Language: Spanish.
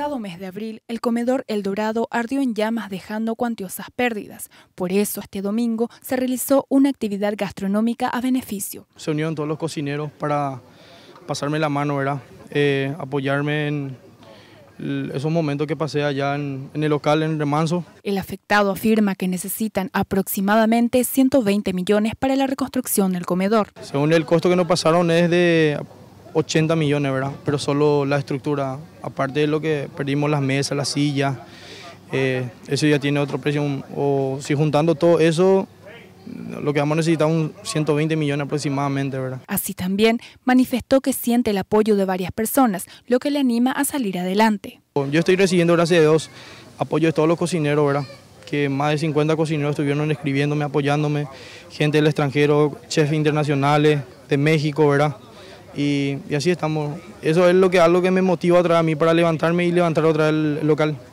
pasado mes de abril, el comedor El Dorado ardió en llamas dejando cuantiosas pérdidas. Por eso, este domingo se realizó una actividad gastronómica a beneficio. Se unieron todos los cocineros para pasarme la mano, ¿verdad? Eh, apoyarme en, esos momentos que pasé allá en, el local en Remanso. El afectado afirma que necesitan aproximadamente 120 millones para la reconstrucción del comedor. Según el costo que nos pasaron es de 80 millones, ¿verdad? Pero solo la estructura, aparte de lo que perdimos las mesas, las sillas, eh, eso ya tiene otro precio. O si juntando todo eso, lo que vamos a necesitar un 120 millones aproximadamente, ¿verdad? Así también manifestó que siente el apoyo de varias personas, lo que le anima a salir adelante. Yo estoy recibiendo, gracias a Dios, apoyo de todos los cocineros, ¿verdad? que más de 50 cocineros estuvieron escribiéndome, apoyándome, gente del extranjero, chefs internacionales de México, ¿verdad? Y, así estamos. Eso es lo que, algo que me motiva otra a mí para levantarme y levantar otra vez el local.